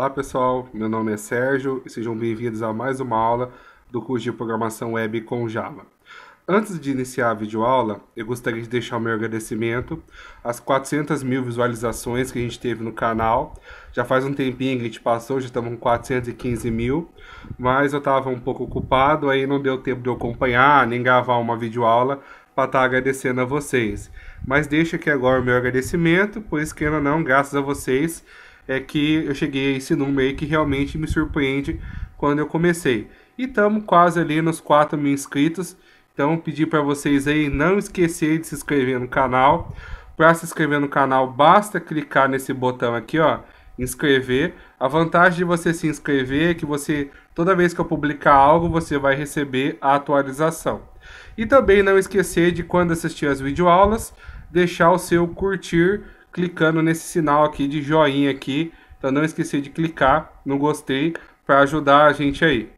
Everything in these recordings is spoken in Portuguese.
Olá pessoal, meu nome é Sérgio e sejam bem-vindos a mais uma aula do curso de Programação Web com Java. Antes de iniciar a videoaula, eu gostaria de deixar o meu agradecimento às 400 mil visualizações que a gente teve no canal. Já faz um tempinho que a gente passou, já estamos com 415 mil, mas eu estava um pouco ocupado, aí não deu tempo de eu acompanhar nem gravar uma videoaula para estar tá agradecendo a vocês. Mas deixa aqui agora o meu agradecimento, pois que não, graças a vocês é que eu cheguei a esse número aí que realmente me surpreende quando eu comecei. E estamos quase ali nos 4 mil inscritos. Então pedi para vocês aí não esquecer de se inscrever no canal. Para se inscrever no canal basta clicar nesse botão aqui, ó, inscrever. A vantagem de você se inscrever é que você toda vez que eu publicar algo você vai receber a atualização. E também não esquecer de quando assistir as videoaulas deixar o seu curtir clicando nesse sinal aqui de joinha aqui. Então não esqueci de clicar no gostei para ajudar a gente aí.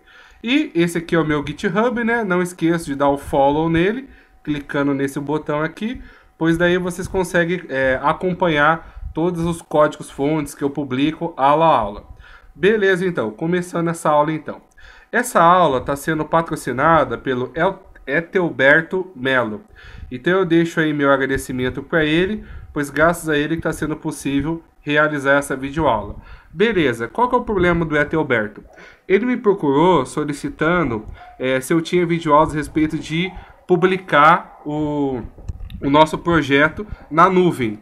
E esse aqui é o meu GitHub, né? Não esqueça de dar o follow nele, clicando nesse botão aqui, pois daí vocês conseguem é, acompanhar todos os códigos fontes que eu publico aula a aula. Beleza, então, começando essa aula então. Essa aula está sendo patrocinada pelo Etelberto Melo. Então eu deixo aí meu agradecimento para ele pois graças a ele está sendo possível realizar essa videoaula. Beleza, qual que é o problema do Etelberto? Ele me procurou solicitando é, se eu tinha videoaulas a respeito de publicar o, o nosso projeto na nuvem.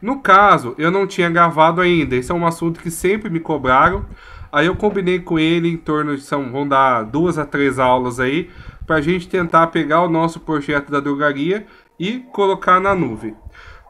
No caso, eu não tinha gravado ainda, esse é um assunto que sempre me cobraram. Aí eu combinei com ele em torno de são vão dar duas a três aulas aí para a gente tentar pegar o nosso projeto da drogaria e colocar na nuvem.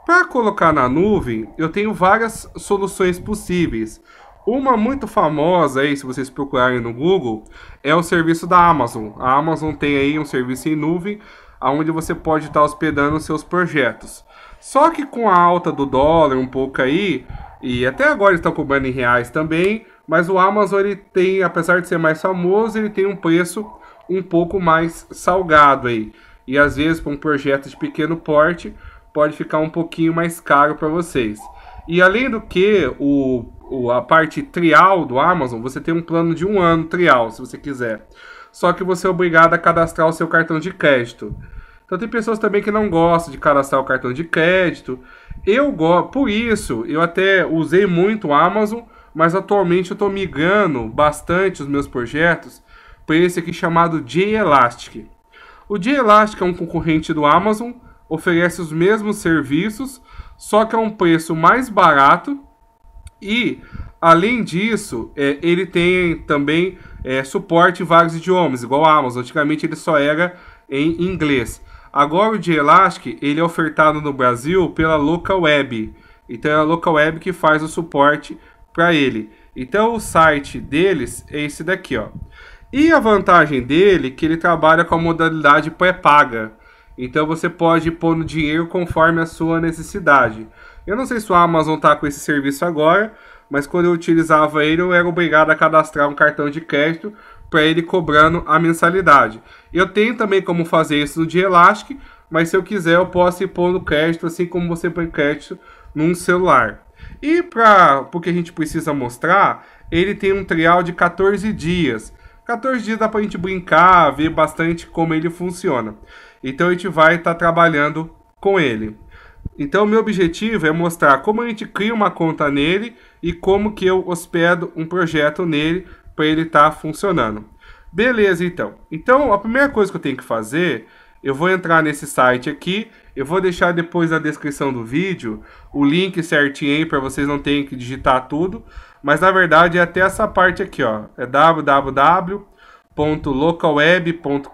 Para colocar na nuvem, eu tenho várias soluções possíveis. Uma muito famosa aí, se vocês procurarem no Google, é o serviço da Amazon. A Amazon tem aí um serviço em nuvem, aonde você pode estar hospedando seus projetos. Só que com a alta do dólar um pouco aí, e até agora estão cobrando em reais também, mas o Amazon ele tem, apesar de ser mais famoso, ele tem um preço um pouco mais salgado aí. E às vezes para um projeto de pequeno porte, pode ficar um pouquinho mais caro para vocês. E além do que, o, o, a parte trial do Amazon, você tem um plano de um ano trial, se você quiser. Só que você é obrigado a cadastrar o seu cartão de crédito. Então tem pessoas também que não gostam de cadastrar o cartão de crédito. Eu gosto, por isso, eu até usei muito o Amazon, mas atualmente eu estou migrando bastante os meus projetos para esse aqui chamado J-Elastic. O J-Elastic é um concorrente do Amazon, oferece os mesmos serviços, só que a um preço mais barato. E, além disso, é, ele tem também é, suporte em vários idiomas, igual a Amazon. Antigamente ele só era em inglês. Agora o de Elastic, ele é ofertado no Brasil pela Local Web. Então é a Local Web que faz o suporte para ele. Então o site deles é esse daqui, ó. E a vantagem dele é que ele trabalha com a modalidade pré-paga. Então você pode pôr no dinheiro conforme a sua necessidade. Eu não sei se a Amazon tá com esse serviço agora, mas quando eu utilizava ele, eu era obrigado a cadastrar um cartão de crédito para ele cobrando a mensalidade. Eu tenho também como fazer isso no dia Elastic, mas se eu quiser eu posso ir no crédito, assim como você põe crédito num celular. E para o que a gente precisa mostrar, ele tem um trial de 14 dias. 14 dias dá para a gente brincar, ver bastante como ele funciona. Então a gente vai estar tá trabalhando com ele. Então meu objetivo é mostrar como a gente cria uma conta nele e como que eu hospedo um projeto nele para ele estar tá funcionando. Beleza, então. Então a primeira coisa que eu tenho que fazer, eu vou entrar nesse site aqui, eu vou deixar depois na descrição do vídeo o link certinho para vocês não terem que digitar tudo, mas na verdade é até essa parte aqui, ó, é www localweb.com.br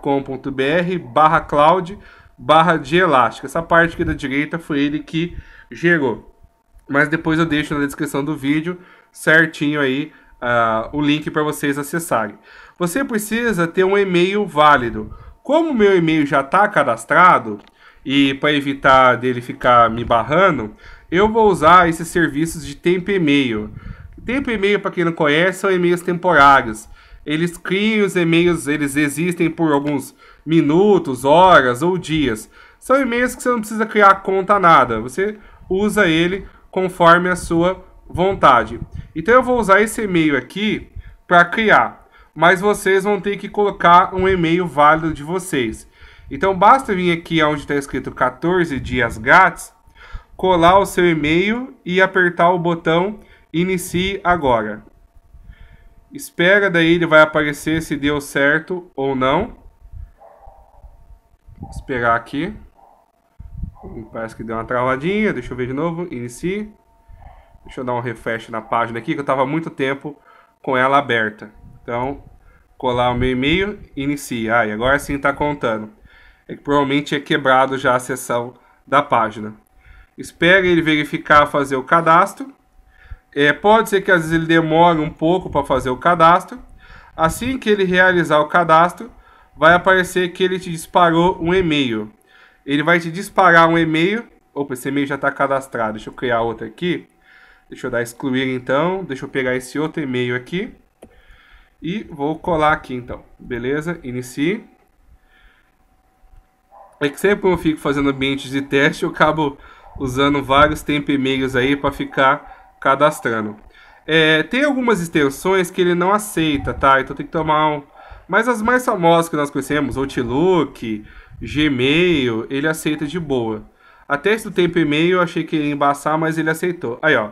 barra cloud barra de elástica. Essa parte aqui da direita foi ele que gerou. Mas depois eu deixo na descrição do vídeo certinho aí uh, o link para vocês acessarem. Você precisa ter um e-mail válido. Como o meu e-mail já está cadastrado, e para evitar dele ficar me barrando, eu vou usar esses serviços de tempo e-mail. Tempo e-mail, para quem não conhece, são e-mails temporários eles criam os e-mails, eles existem por alguns minutos, horas ou dias. São e-mails que você não precisa criar conta nada. Você usa ele conforme a sua vontade. Então eu vou usar esse e-mail aqui para criar, mas vocês vão ter que colocar um e-mail válido de vocês. Então basta vir aqui onde está escrito 14 dias grátis, colar o seu e-mail e apertar o botão inicie agora. Espera, daí ele vai aparecer se deu certo ou não. Vou esperar aqui. Hum, parece que deu uma travadinha. Deixa eu ver de novo. Inicie. Deixa eu dar um refresh na página aqui, que eu estava muito tempo com ela aberta. Então, colar o meu e-mail, inicie. Ah, e agora sim está contando. É que provavelmente é quebrado já a seção da página. Espera ele verificar fazer o cadastro. É, pode ser que às vezes ele demore um pouco para fazer o cadastro. Assim que ele realizar o cadastro, vai aparecer que ele te disparou um e-mail. Ele vai te disparar um e-mail. Opa, esse e-mail já está cadastrado. Deixa eu criar outro aqui. Deixa eu dar excluir então. Deixa eu pegar esse outro e-mail aqui. E vou colar aqui então. Beleza? Inicie. É que sempre eu fico fazendo ambientes de teste, eu acabo usando vários temp e-mails aí para ficar cadastrando. É, tem algumas extensões que ele não aceita, tá? Então tem que tomar um. Mas as mais famosas que nós conhecemos, Outlook, Gmail, ele aceita de boa. Até esse do tempo e-mail eu achei que ia embaçar, mas ele aceitou. Aí, ó.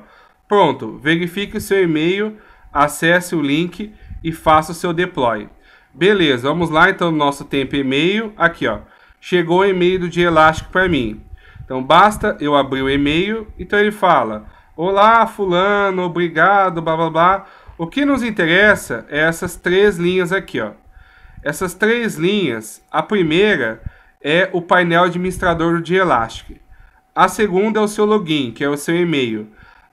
Pronto, verifique o seu e-mail, acesse o link e faça o seu deploy. Beleza, vamos lá então no nosso tempo e-mail. Aqui, ó. Chegou o e-mail do Elastic para mim. Então basta eu abrir o e-mail, então ele fala: Olá, fulano, obrigado, blá blá blá. O que nos interessa é essas três linhas aqui, ó. Essas três linhas, a primeira é o painel administrador de Elastic. A segunda é o seu login, que é o seu e-mail.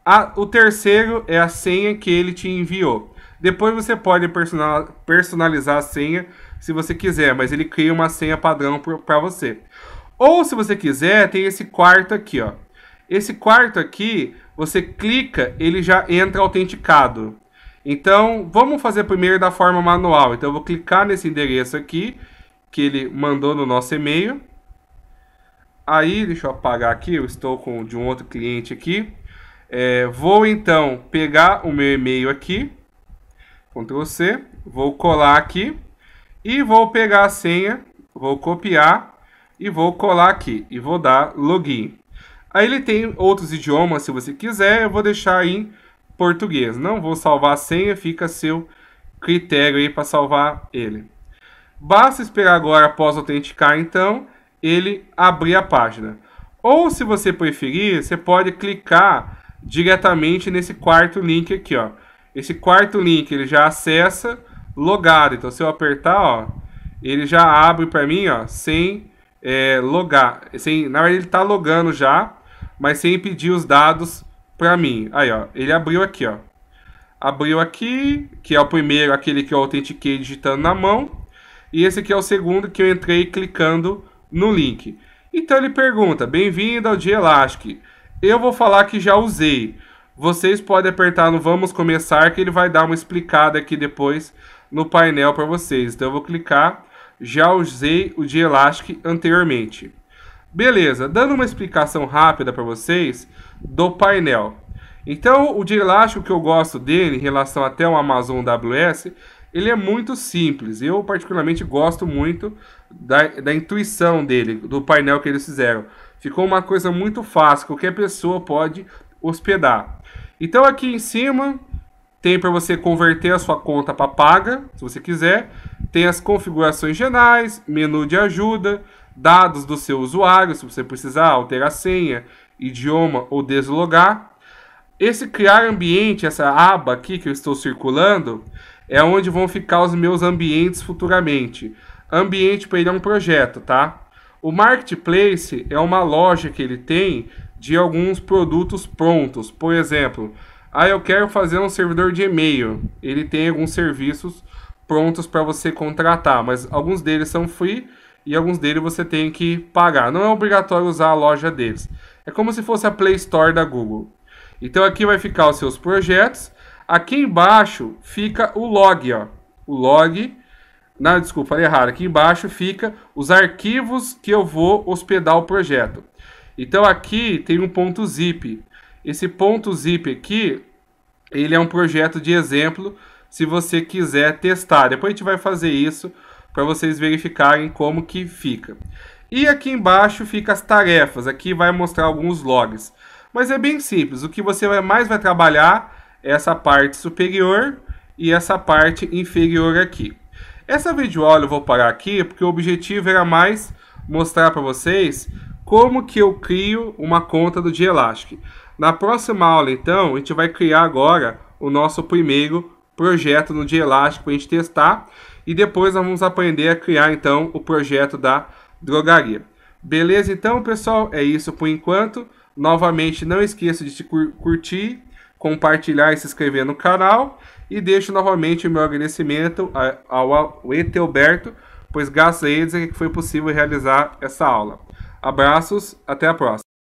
A, o terceiro é a senha que ele te enviou. Depois você pode personalizar a senha se você quiser, mas ele cria uma senha padrão para você. Ou se você quiser, tem esse quarto aqui, ó. Esse quarto aqui você clica, ele já entra autenticado. Então, vamos fazer primeiro da forma manual. Então, eu vou clicar nesse endereço aqui, que ele mandou no nosso e-mail. Aí, deixa eu apagar aqui, eu estou com de um outro cliente aqui. É, vou, então, pegar o meu e-mail aqui, Ctrl C, vou colar aqui e vou pegar a senha, vou copiar e vou colar aqui e vou dar login. Aí ele tem outros idiomas, se você quiser, eu vou deixar aí em português. Não vou salvar a senha, fica a seu critério aí para salvar ele. Basta esperar agora após autenticar, então, ele abrir a página. Ou se você preferir, você pode clicar diretamente nesse quarto link aqui, ó. Esse quarto link ele já acessa logado. Então se eu apertar, ó, ele já abre para mim, ó, sem é, logar. Sem, na verdade ele está logando já mas sem pedir os dados para mim. Aí, ó, ele abriu aqui, ó. Abriu aqui, que é o primeiro, aquele que eu autentiquei digitando na mão. E esse aqui é o segundo que eu entrei clicando no link. Então ele pergunta: "Bem-vindo ao dia Elastic. Eu vou falar que já usei. Vocês podem apertar no vamos começar que ele vai dar uma explicada aqui depois no painel para vocês. Então eu vou clicar. Já usei o Dia Elastic anteriormente. Beleza, dando uma explicação rápida para vocês do painel. Então, o de elástico que eu gosto dele em relação até o Amazon WS, ele é muito simples. Eu particularmente gosto muito da, da intuição dele, do painel que eles fizeram. Ficou uma coisa muito fácil, qualquer pessoa pode hospedar. Então aqui em cima tem para você converter a sua conta para paga, se você quiser. Tem as configurações gerais, menu de ajuda, dados do seu usuário, se você precisar alterar a senha, idioma ou deslogar. Esse criar ambiente, essa aba aqui que eu estou circulando, é onde vão ficar os meus ambientes futuramente. Ambiente para ele é um projeto, tá? O marketplace é uma loja que ele tem de alguns produtos prontos. Por exemplo, ah, eu quero fazer um servidor de e-mail. Ele tem alguns serviços prontos para você contratar, mas alguns deles são free e alguns deles você tem que pagar. Não é obrigatório usar a loja deles. É como se fosse a Play Store da Google. Então aqui vai ficar os seus projetos. Aqui embaixo fica o log, ó. O log, não, desculpa, falei errado. Aqui embaixo fica os arquivos que eu vou hospedar o projeto. Então aqui tem um ponto zip. Esse ponto zip aqui, ele é um projeto de exemplo se você quiser testar. Depois a gente vai fazer isso para vocês verificarem como que fica. E aqui embaixo fica as tarefas, aqui vai mostrar alguns logs. Mas é bem simples, o que você mais vai trabalhar é essa parte superior e essa parte inferior aqui. Essa videoaula eu vou parar aqui porque o objetivo era mais mostrar para vocês como que eu crio uma conta do Gelastic. Na próxima aula então, a gente vai criar agora o nosso primeiro projeto no Gelastic para a gente testar e depois nós vamos aprender a criar então o projeto da drogaria. Beleza? Então, pessoal, é isso por enquanto. Novamente, não esqueça de curtir, compartilhar e se inscrever no canal. E deixo novamente o meu agradecimento ao, ao Etelberto, pois graças a eles é que foi possível realizar essa aula. Abraços, até a próxima.